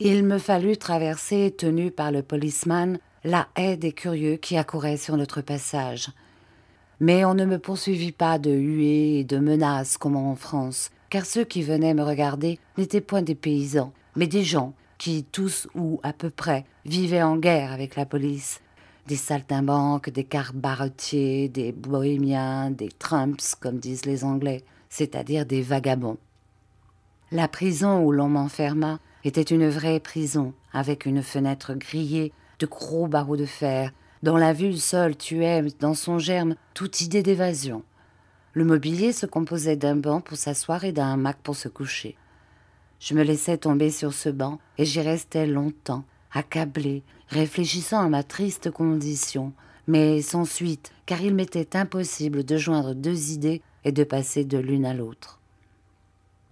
Il me fallut traverser, tenu par le policeman, la haie des curieux qui accouraient sur notre passage. Mais on ne me poursuivit pas de huées et de menaces comme en France, car ceux qui venaient me regarder n'étaient point des paysans, mais des gens qui, tous ou à peu près, vivaient en guerre avec la police. Des saltimbanques, des carbaretiers, des bohémiens, des trumps, comme disent les Anglais, c'est-à-dire des vagabonds. La prison où l'on m'enferma était une vraie prison, avec une fenêtre grillée, de gros barreaux de fer. dont la vue seule tuait, dans son germe, toute idée d'évasion. Le mobilier se composait d'un banc pour s'asseoir et d'un mac pour se coucher. Je me laissais tomber sur ce banc et j'y restais longtemps, accablé, réfléchissant à ma triste condition, mais sans suite, car il m'était impossible de joindre deux idées et de passer de l'une à l'autre.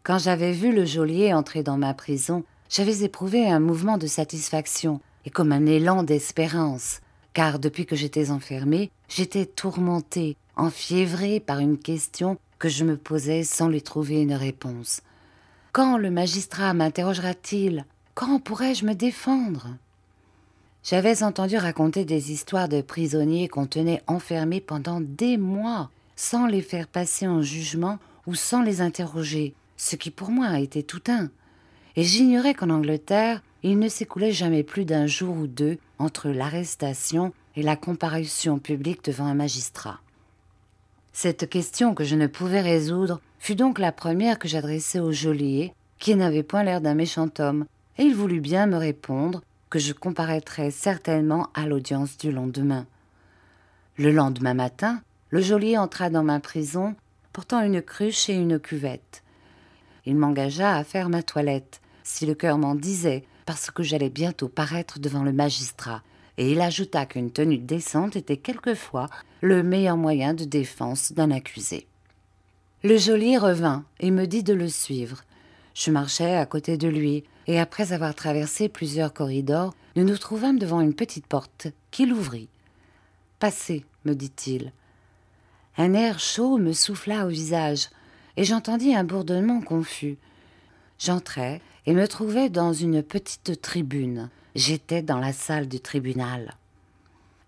Quand j'avais vu le geôlier entrer dans ma prison, j'avais éprouvé un mouvement de satisfaction et comme un élan d'espérance, car depuis que j'étais enfermé, j'étais tourmenté, enfiévré par une question que je me posais sans lui trouver une réponse. Quand le magistrat m'interrogera-t-il Quand pourrais-je me défendre J'avais entendu raconter des histoires de prisonniers qu'on tenait enfermés pendant des mois, sans les faire passer en jugement ou sans les interroger, ce qui pour moi a été tout un et j'ignorais qu'en Angleterre, il ne s'écoulait jamais plus d'un jour ou deux entre l'arrestation et la comparution publique devant un magistrat. Cette question que je ne pouvais résoudre fut donc la première que j'adressai au geôlier, qui n'avait point l'air d'un méchant homme, et il voulut bien me répondre que je comparaîtrais certainement à l'audience du lendemain. Le lendemain matin, le geôlier entra dans ma prison, portant une cruche et une cuvette il m'engagea à faire ma toilette, si le cœur m'en disait, parce que j'allais bientôt paraître devant le magistrat, et il ajouta qu'une tenue décente était quelquefois le meilleur moyen de défense d'un accusé. Le geôlier revint et me dit de le suivre. Je marchais à côté de lui, et après avoir traversé plusieurs corridors, nous nous trouvâmes devant une petite porte qu'il ouvrit. Passez, me dit-il. Un air chaud me souffla au visage et j'entendis un bourdonnement confus. J'entrai et me trouvai dans une petite tribune. J'étais dans la salle du tribunal.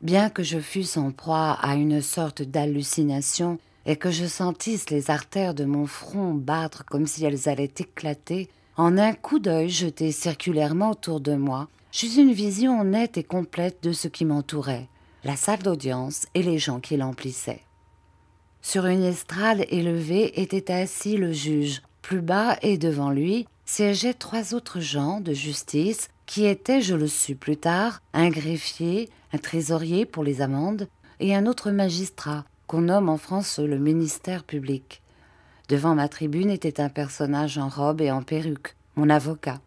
Bien que je fusse en proie à une sorte d'hallucination et que je sentisse les artères de mon front battre comme si elles allaient éclater, en un coup d'œil jeté circulairement autour de moi, j'eus une vision nette et complète de ce qui m'entourait, la salle d'audience et les gens qui l'emplissaient. Sur une estrade élevée était assis le juge. Plus bas et devant lui siégeaient trois autres gens de justice qui étaient, je le sus plus tard, un greffier, un trésorier pour les amendes et un autre magistrat qu'on nomme en France le ministère public. Devant ma tribune était un personnage en robe et en perruque, mon avocat.